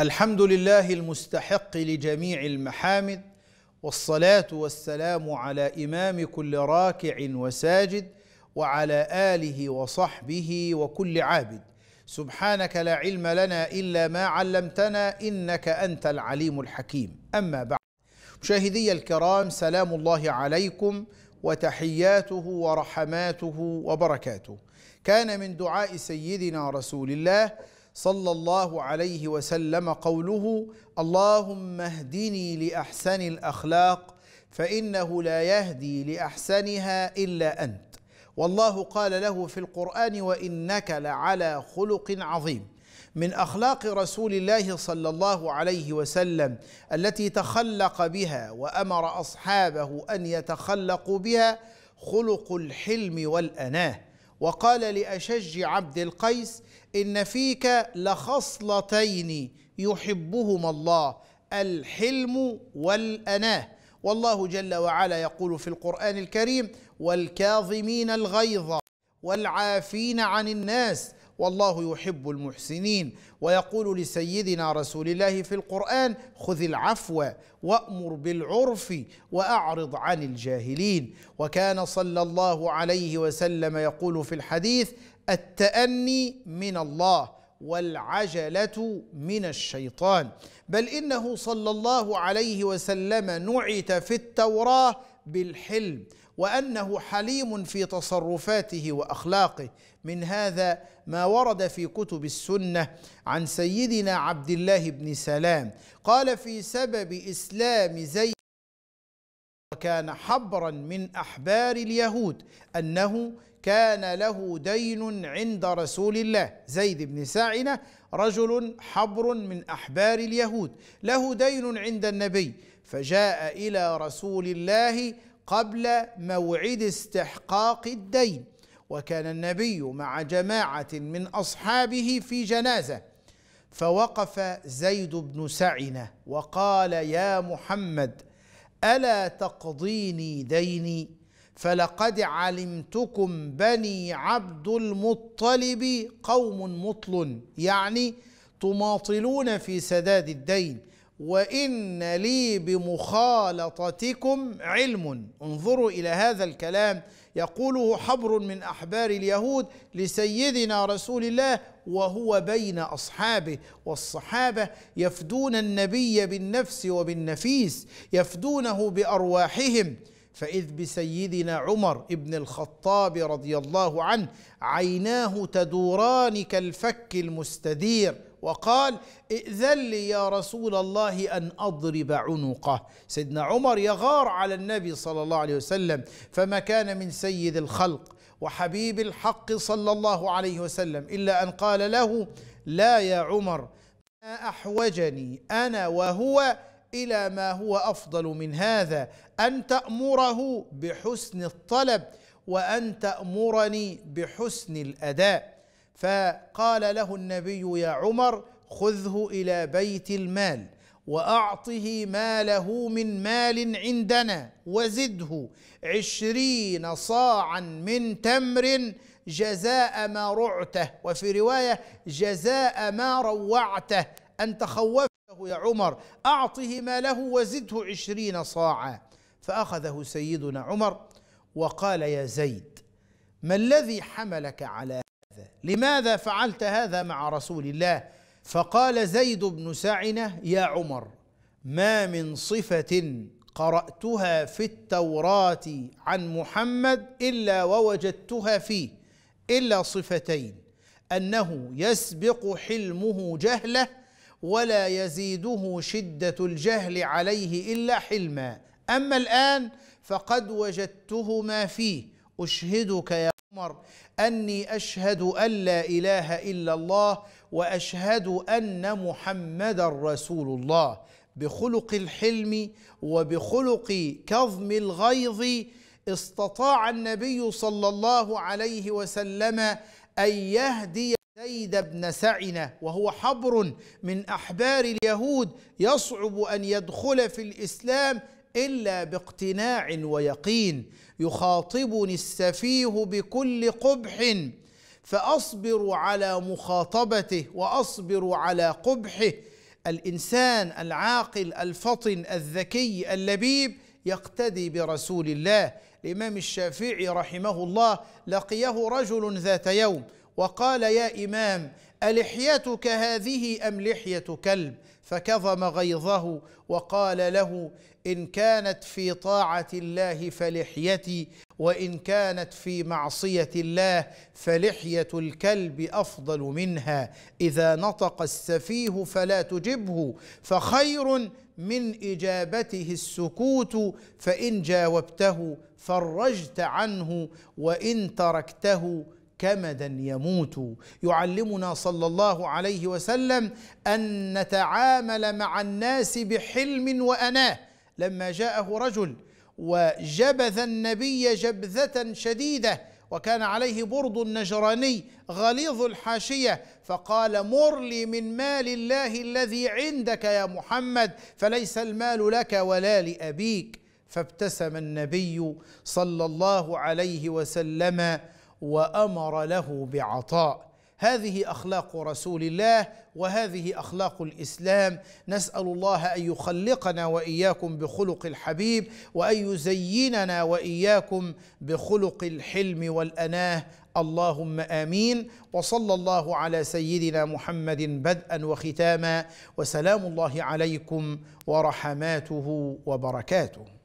الحمد لله المستحق لجميع المحامد والصلاه والسلام على امام كل راكع وساجد وعلى اله وصحبه وكل عابد سبحانك لا علم لنا الا ما علمتنا انك انت العليم الحكيم اما بعد مشاهدي الكرام سلام الله عليكم وتحياته ورحماته وبركاته كان من دعاء سيدنا رسول الله صلى الله عليه وسلم قوله اللهم اهدني لاحسن الاخلاق فانه لا يهدي لاحسنها الا انت والله قال له في القران وانك لعلى خلق عظيم من اخلاق رسول الله صلى الله عليه وسلم التي تخلق بها وامر اصحابه ان يتخلقوا بها خلق الحلم والاناه وقال لأشج عبد القيس إن فيك لخصلتين يحبهما الله الحلم والأناه والله جل وعلا يقول في القرآن الكريم والكاظمين الغيظ والعافين عن الناس والله يحب المحسنين ويقول لسيدنا رسول الله في القرآن خذ العفو وأمر بالعرف وأعرض عن الجاهلين وكان صلى الله عليه وسلم يقول في الحديث التأني من الله والعجلة من الشيطان بل إنه صلى الله عليه وسلم نعت في التوراة بالحلم وانه حليم في تصرفاته واخلاقه من هذا ما ورد في كتب السنه عن سيدنا عبد الله بن سلام قال في سبب اسلام زيد وكان حبرا من احبار اليهود انه كان له دين عند رسول الله زيد بن ساعنه رجل حبر من احبار اليهود له دين عند النبي فجاء الى رسول الله قبل موعد استحقاق الدين وكان النبي مع جماعه من اصحابه في جنازه فوقف زيد بن سعنه وقال يا محمد الا تقضيني ديني فلقد علمتكم بني عبد المطلب قوم مطل يعني تماطلون في سداد الدين وإن لي بمخالطتكم علم انظروا إلى هذا الكلام يقوله حبر من أحبار اليهود لسيدنا رسول الله وهو بين أصحابه والصحابة يفدون النبي بالنفس وبالنفيس يفدونه بأرواحهم فإذ بسيدنا عمر ابن الخطاب رضي الله عنه عيناه تدوران كالفك المستدير وقال ائذن لي يا رسول الله أن أضرب عنقه سيدنا عمر يغار على النبي صلى الله عليه وسلم فما كان من سيد الخلق وحبيب الحق صلى الله عليه وسلم إلا أن قال له لا يا عمر ما أحوجني أنا وهو إلى ما هو أفضل من هذا أن تأمره بحسن الطلب وأن تأمرني بحسن الأداء فقال له النبي يا عمر خذه الى بيت المال واعطه ماله من مال عندنا وزده عشرين صاعا من تمر جزاء ما رعته وفي روايه جزاء ما روعته انت خوفته يا عمر اعطه ماله وزده عشرين صاعا فاخذه سيدنا عمر وقال يا زيد ما الذي حملك على لماذا فعلت هذا مع رسول الله فقال زيد بن سعنه يا عمر ما من صفه قراتها في التوراه عن محمد الا ووجدتها فيه الا صفتين انه يسبق حلمه جهله ولا يزيده شده الجهل عليه الا حلما اما الان فقد وجدتهما فيه اشهدك يا عمر أني أشهد أن لا إله إلا الله وأشهد أن محمد رسول الله بخلق الحلم وبخلق كظم الغيظ استطاع النبي صلى الله عليه وسلم أن يهدي زيد بن سعنة وهو حبر من أحبار اليهود يصعب أن يدخل في الإسلام الا باقتناع ويقين يخاطبني السفيه بكل قبح فاصبر على مخاطبته واصبر على قبحه الانسان العاقل الفطن الذكي اللبيب يقتدي برسول الله الامام الشافعي رحمه الله لقيه رجل ذات يوم وقال يا امام الحيتك هذه ام لحيه كلب فكظم غيظه وقال له ان كانت في طاعه الله فلحيتي وان كانت في معصيه الله فلحيه الكلب افضل منها اذا نطق السفيه فلا تجبه فخير من اجابته السكوت فان جاوبته فرجت عنه وان تركته كمدا يموت يعلمنا صلى الله عليه وسلم ان نتعامل مع الناس بحلم واناه لما جاءه رجل وجبذ النبي جبذة شديدة وكان عليه برد نجراني غليظ الحاشية فقال مر لي من مال الله الذي عندك يا محمد فليس المال لك ولا لأبيك فابتسم النبي صلى الله عليه وسلم وأمر له بعطاء هذه اخلاق رسول الله وهذه اخلاق الاسلام نسال الله ان يخلقنا واياكم بخلق الحبيب وان يزيننا واياكم بخلق الحلم والاناه اللهم امين وصلى الله على سيدنا محمد بدءا وختاما وسلام الله عليكم ورحماته وبركاته